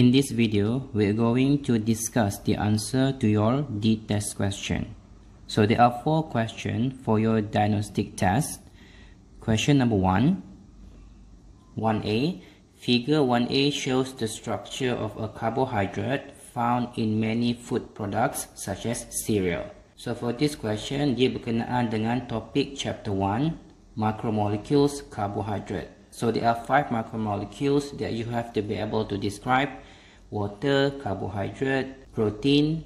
In this video, we're going to discuss the answer to your D-test question. So there are four questions for your diagnostic test. Question number one, 1A. Figure 1A shows the structure of a carbohydrate found in many food products such as cereal. So for this question, dia berkenaan dengan topik chapter 1, Macromolecules Carbohydrate. So there are five macromolecules that you have to be able to describe. Water, carbohydrate, protein,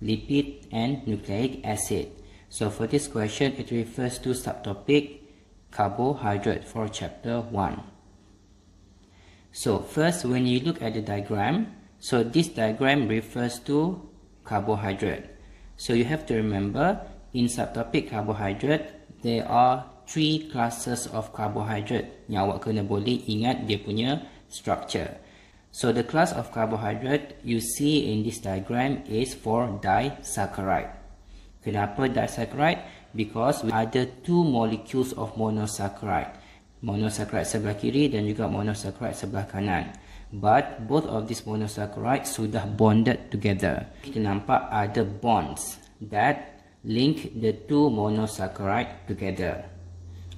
lipid, and nucleic acid. So for this question, it refers to subtopic carbohydrate for chapter 1. So first, when you look at the diagram, so this diagram refers to carbohydrate. So you have to remember, in subtopic carbohydrate, there are three classes of carbohydrate yang awak kena boleh ingat dia punya structure. So the class of carbohydrate you see in this diagram is for disaccharide. Kenapa disaccharide? Because we ada two molecules of monosaccharide. Monosaccharide sebelah kiri dan juga monosaccharide sebelah kanan. But both of these monosaccharides sudah bonded together. Kita nampak ada bonds that link the two monosaccharide together.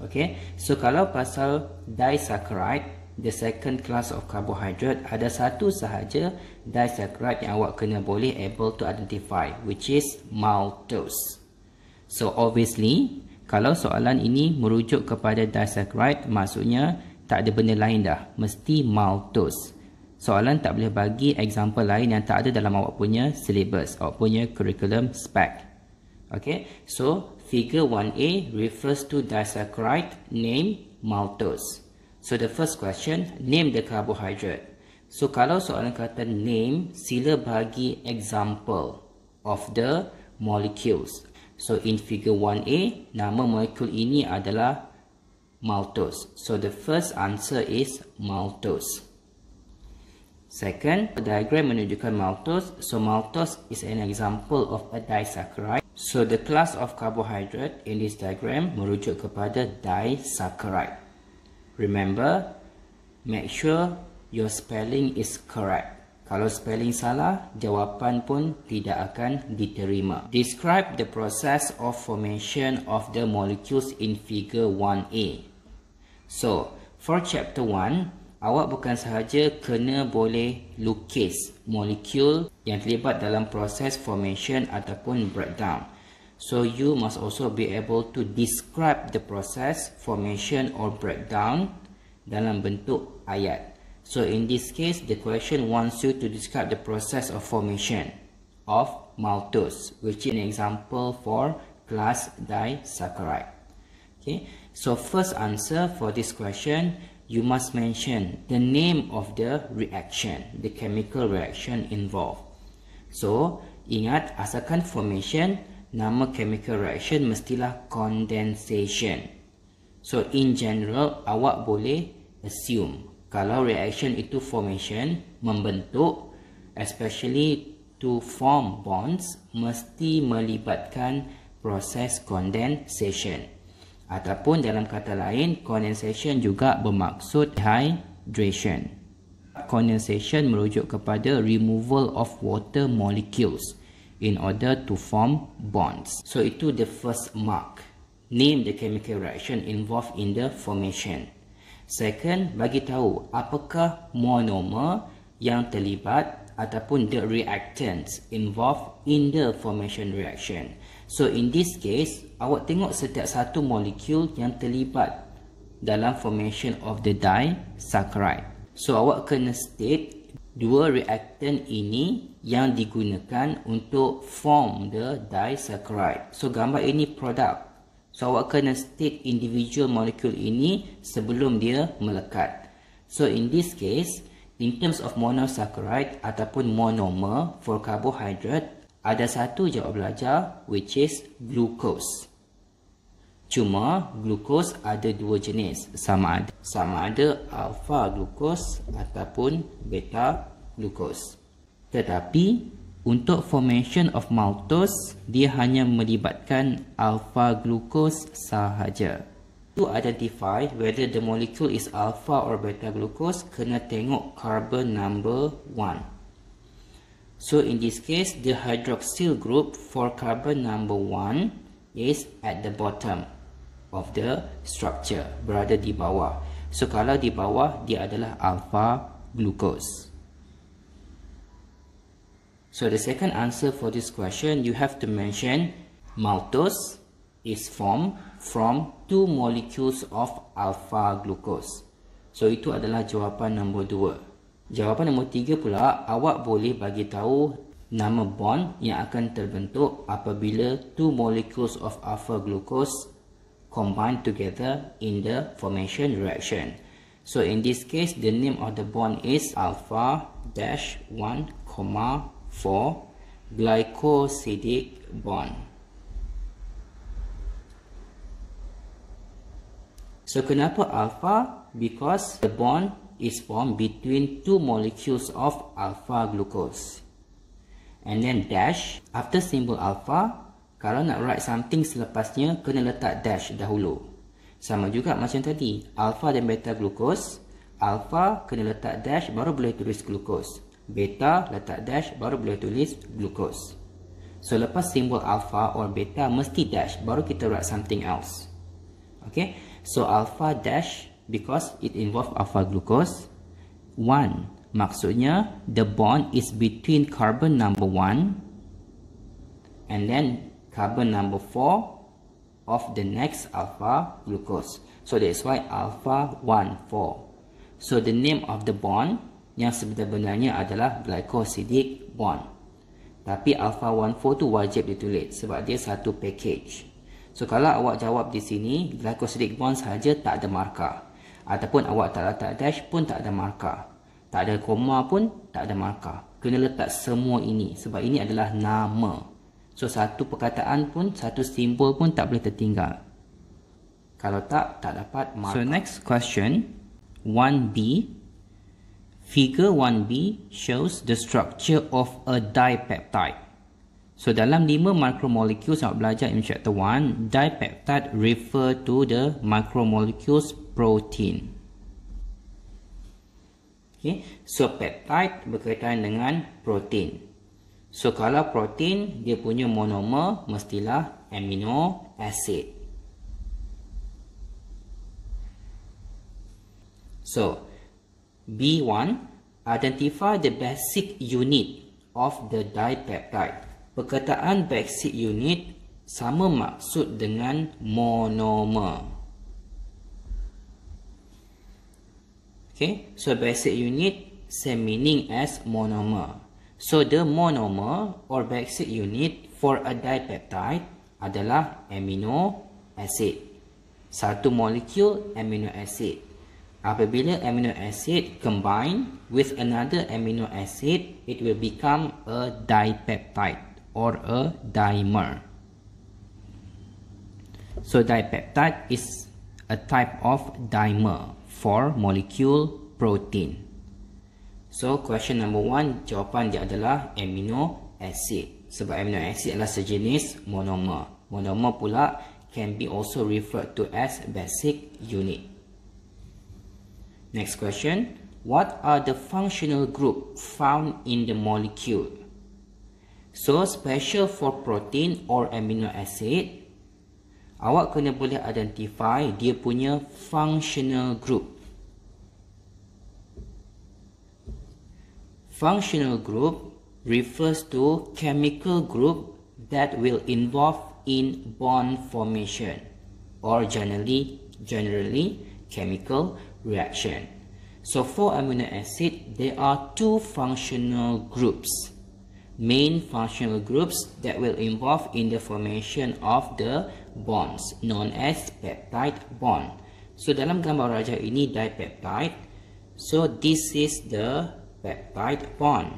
Okay, so kalau pasal disaccharide, the second class of carbohydrate, ada satu sahaja disaccharide yang awak kena boleh able to identify, which is maltose. So obviously, kalau soalan ini merujuk kepada disaccharide, maksudnya tak ada benda lain dah, mesti maltose. Soalan tak boleh bagi example lain yang tak ada dalam awak punya syllabus, awak punya curriculum spec. Okay, so Figure 1A refers to disaccharide named maltose. So the first question, name the carbohydrate. So kalau soalan kata name, sila bagi example of the molecules. So in figure 1A, nama molekul ini adalah maltose. So the first answer is maltose. Second, the diagram menunjukkan maltose. So maltose is an example of a disaccharide. So the class of carbohydrate in this diagram merujuk kepada disaccharide. Remember, make sure your spelling is correct. Kalau spelling salah, jawapan pun tidak akan diterima. Describe the process of formation of the molecules in figure 1A. So, for chapter 1, awak bukan sahaja kena boleh lukis molekul yang terlibat dalam proses formation ataupun breakdown. So you must also be able to describe the process formation or breakdown dalam bentuk ayat. So in this case, the question wants you to describe the process of formation of maltose, which is an example for glass disaccharide. Okay, so first answer for this question you must mention the name of the reaction, the chemical reaction involved. So, ingat asalkan formation, nama chemical reaction mestilah condensation. So, in general, awak boleh assume kalau reaction itu formation, membentuk, especially to form bonds, mesti melibatkan proses condensation. Ataupun dalam kata lain, condensation juga bermaksud hydration. Condensation merujuk kepada removal of water molecules in order to form bonds. So itu the first mark. Name the chemical reaction involved in the formation. Second, bagi tahu apakah monomer yang terlibat ataupun the reactants involved in the formation reaction. So in this case, awak tengok setiap satu molekul yang terlibat dalam formation of the disaccharide. So awak kena state dua reaktan ini yang digunakan untuk form the disaccharide. So gambar ini produk. So awak kena state individual molekul ini sebelum dia melekat. So in this case, in terms of monosaccharide ataupun monomer for carbohydrate, ada satu jawab belajar which is glucose. Cuma glucose ada dua jenis sama ada sama ada alpha glucose ataupun beta glucose. Tetapi untuk formation of maltose dia hanya melibatkan alpha glucose sahaja. To identify whether the molecule is alpha or beta glucose kena tengok carbon number one. So in this case, the hydroxyl group for carbon number 1 is at the bottom of the structure, berada di bawah. So kalau di bawah, dia adalah alpha glucose. So the second answer for this question, you have to mention maltose is formed from two molecules of alpha glucose. So itu adalah jawapan nombor dua. Jawapan nombor tiga pula, awak boleh bagi tahu nama bond yang akan terbentuk apabila two molecules of alpha glucose combine together in the formation reaction. So in this case, the name of the bond is alpha dash one comma four glycosidic bond. So kenapa alpha? Because the bond is formed between two molecules of alpha glucose. And then dash after symbol alpha, kalau nak write something selepasnya kena letak dash dahulu. Sama juga macam tadi, alpha dan beta glucose, alpha kena letak dash baru boleh tulis glucose. Beta letak dash baru boleh tulis glucose. So lepas simbol alpha or beta mesti dash baru kita write something else. Okay, so alpha dash because it involve alpha glucose. One, maksudnya the bond is between carbon number one and then carbon number four of the next alpha glucose. So that's why alpha one four. So the name of the bond yang sebenarnya adalah glycosidic bond. Tapi alpha 1,4 tu wajib ditulis sebab dia satu package. So kalau awak jawab di sini, glycosidic bond saja tak ada markah ataupun awak tak letak dash pun tak ada markah tak ada koma pun tak ada markah kena letak semua ini sebab ini adalah nama so satu perkataan pun satu simbol pun tak boleh tertinggal kalau tak tak dapat markah so next question 1b figure 1b shows the structure of a dipeptide So dalam 5 macromolecules yang awak belajar in chapter 1, dipeptide refer to the macromolecules protein. Okay. So peptide berkaitan dengan protein. So kalau protein dia punya monomer mestilah amino acid. So B1 identify the basic unit of the dipeptide. Perkataan basic unit sama maksud dengan monomer. Okay, so basic unit same meaning as monomer. So the monomer or basic unit for a dipeptide adalah amino acid. Satu molekul amino acid. Apabila amino acid combine with another amino acid, it will become a dipeptide or a dimer. So dipeptide is a type of dimer for molecule protein. So question number one, jawapan dia adalah amino acid. Sebab amino acid adalah sejenis monomer. Monomer pula can be also referred to as basic unit. Next question, what are the functional group found in the molecule? So special for protein or amino acid, awak kena boleh identify dia punya functional group. Functional group refers to chemical group that will involve in bond formation or generally generally chemical reaction. So for amino acid, there are two functional groups. Main functional groups that will involve in the formation of the bonds known as peptide bond. So dalam gambar rajah ini dipeptide. So this is the that tight bond.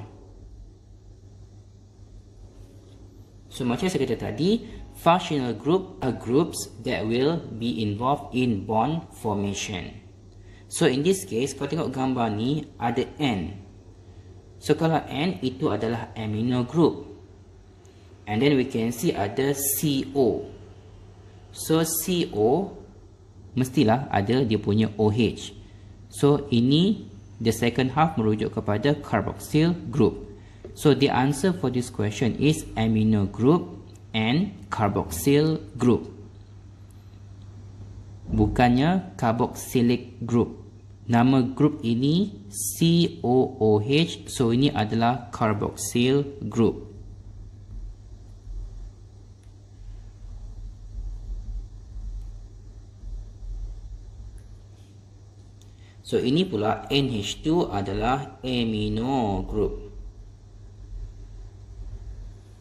So macam saya kata tadi, functional group are groups that will be involved in bond formation. So in this case, kalau tengok gambar ni, ada N. So kalau N, itu adalah amino group. And then we can see ada CO. So CO, mestilah ada dia punya OH. So ini The second half merujuk kepada carboxyl group. So the answer for this question is amino group and carboxyl group. Bukannya carboxylic group. Nama group ini COOH. So ini adalah carboxyl group. So ini pula NH2 adalah amino group.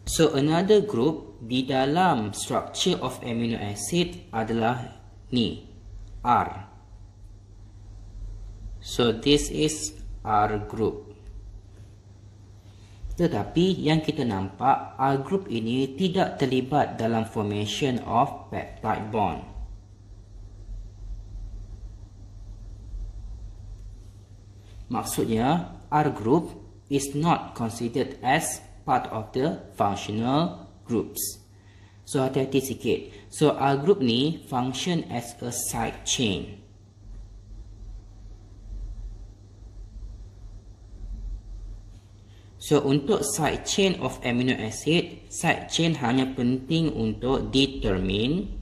So another group di dalam structure of amino acid adalah ni, R. So this is R group. Tetapi yang kita nampak R group ini tidak terlibat dalam formation of peptide bond. Maksudnya, R group is not considered as part of the functional groups. So, hati-hati sikit. So, R group ni function as a side chain. So, untuk side chain of amino acid, side chain hanya penting untuk determine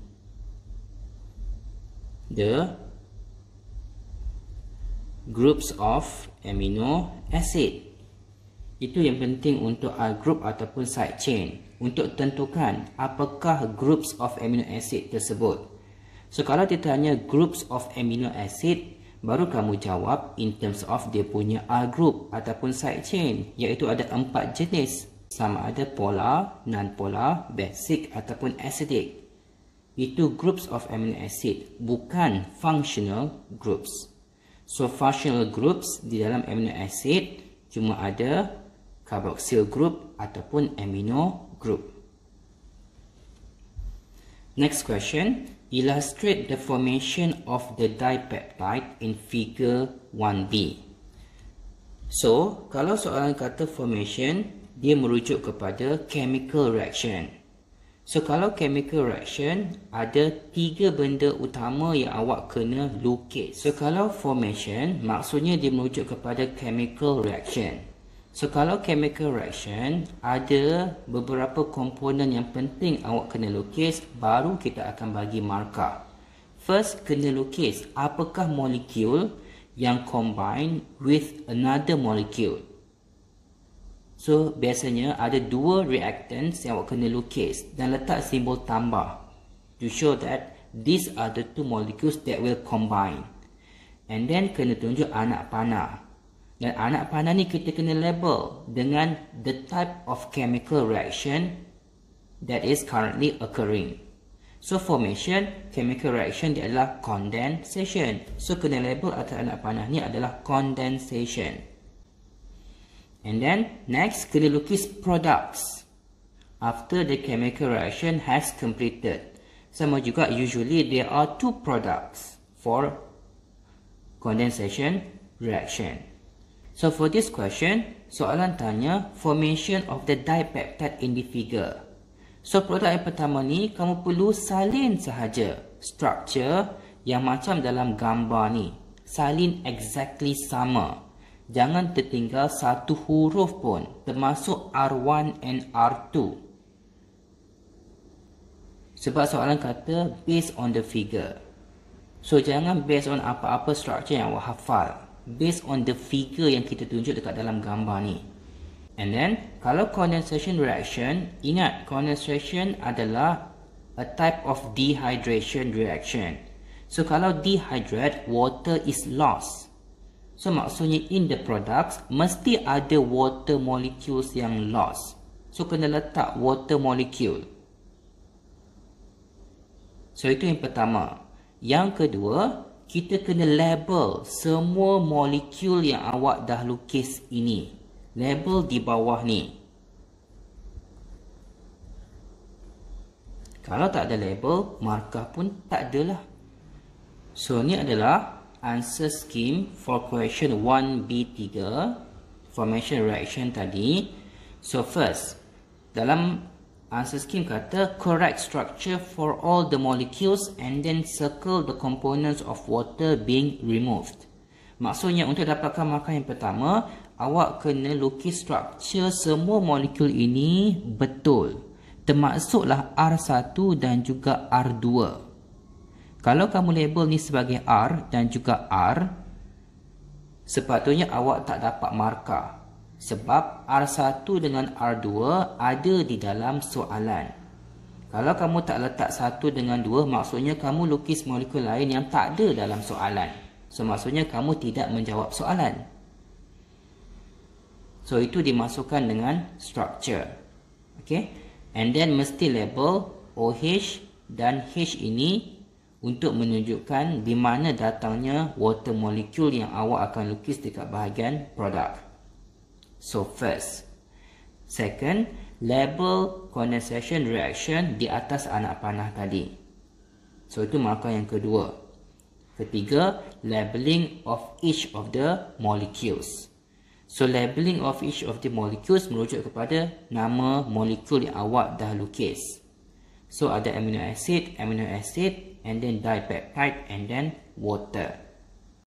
the groups of amino acid. Itu yang penting untuk R uh, group ataupun side chain. Untuk tentukan apakah groups of amino acid tersebut. So, kalau ditanya groups of amino acid, baru kamu jawab in terms of dia punya R uh, group ataupun side chain. Iaitu ada empat jenis. Sama ada polar, non-polar, basic ataupun acidic. Itu groups of amino acid, bukan functional groups. So functional groups di dalam amino acid cuma ada carboxyl group ataupun amino group. Next question, illustrate the formation of the dipeptide in figure 1B. So, kalau soalan kata formation, dia merujuk kepada chemical reaction. So kalau chemical reaction ada tiga benda utama yang awak kena lukis. So kalau formation maksudnya dia merujuk kepada chemical reaction. So kalau chemical reaction ada beberapa komponen yang penting awak kena lukis baru kita akan bagi markah. First kena lukis apakah molekul yang combine with another molecule. So biasanya ada dua reactants yang awak kena lukis dan letak simbol tambah to show that these are the two molecules that will combine. And then kena tunjuk anak panah. Dan anak panah ni kita kena label dengan the type of chemical reaction that is currently occurring. So formation, chemical reaction dia adalah condensation. So kena label atas anak panah ni adalah condensation. Condensation. And then next, kena lukis products after the chemical reaction has completed. Sama juga, usually there are two products for condensation reaction. So for this question, soalan tanya formation of the dipeptide in the figure. So produk yang pertama ni, kamu perlu salin sahaja structure yang macam dalam gambar ni. Salin exactly sama jangan tertinggal satu huruf pun termasuk R1 and R2. Sebab soalan kata based on the figure. So jangan based on apa-apa structure yang awak hafal. Based on the figure yang kita tunjuk dekat dalam gambar ni. And then kalau condensation reaction, ingat condensation adalah a type of dehydration reaction. So kalau dehydrate, water is lost. So maksudnya in the products mesti ada water molecules yang lost. So kena letak water molecule. So itu yang pertama. Yang kedua, kita kena label semua molecule yang awak dah lukis ini. Label di bawah ni. Kalau tak ada label, markah pun tak adalah. So ni adalah answer scheme for question 1B3 formation reaction tadi. So first, dalam answer scheme kata correct structure for all the molecules and then circle the components of water being removed. Maksudnya untuk dapatkan markah yang pertama, awak kena lukis structure semua molekul ini betul. Termasuklah R1 dan juga R2. Kalau kamu label ni sebagai R dan juga R, sepatutnya awak tak dapat markah. Sebab R1 dengan R2 ada di dalam soalan. Kalau kamu tak letak 1 dengan 2, maksudnya kamu lukis molekul lain yang tak ada dalam soalan. So, maksudnya kamu tidak menjawab soalan. So, itu dimasukkan dengan structure. Okay? And then, mesti label OH dan H ini untuk menunjukkan di mana datangnya water molecule yang awak akan lukis dekat bahagian produk. So first. Second, label condensation reaction di atas anak panah tadi. So itu markah yang kedua. Ketiga, labeling of each of the molecules. So labeling of each of the molecules merujuk kepada nama molekul yang awak dah lukis. So ada amino acid, amino acid, and then dipeptide and then water